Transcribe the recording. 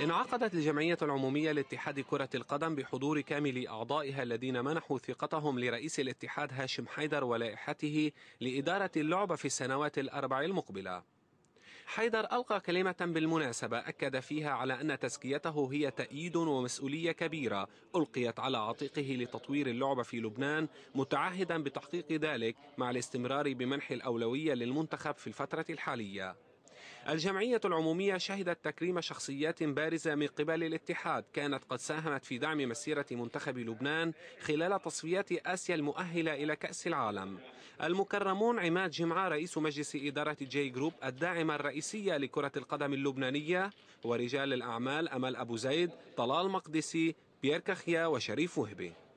انعقدت الجمعية العمومية لاتحاد كرة القدم بحضور كامل أعضائها الذين منحوا ثقتهم لرئيس الاتحاد هاشم حيدر ولائحته لإدارة اللعبة في السنوات الأربع المقبلة حيدر ألقى كلمة بالمناسبة أكد فيها على أن تزكيته هي تأييد ومسؤولية كبيرة ألقيت على عاتقه لتطوير اللعبة في لبنان متعهدا بتحقيق ذلك مع الاستمرار بمنح الأولوية للمنتخب في الفترة الحالية الجمعية العمومية شهدت تكريم شخصيات بارزة من قبل الاتحاد كانت قد ساهمت في دعم مسيرة منتخب لبنان خلال تصفيات آسيا المؤهلة إلى كأس العالم المكرمون عماد جمعة رئيس مجلس إدارة جي جروب الداعمة الرئيسية لكرة القدم اللبنانية ورجال الأعمال أمل أبو زيد طلال مقدسي بيير كخيا وشريف وهبي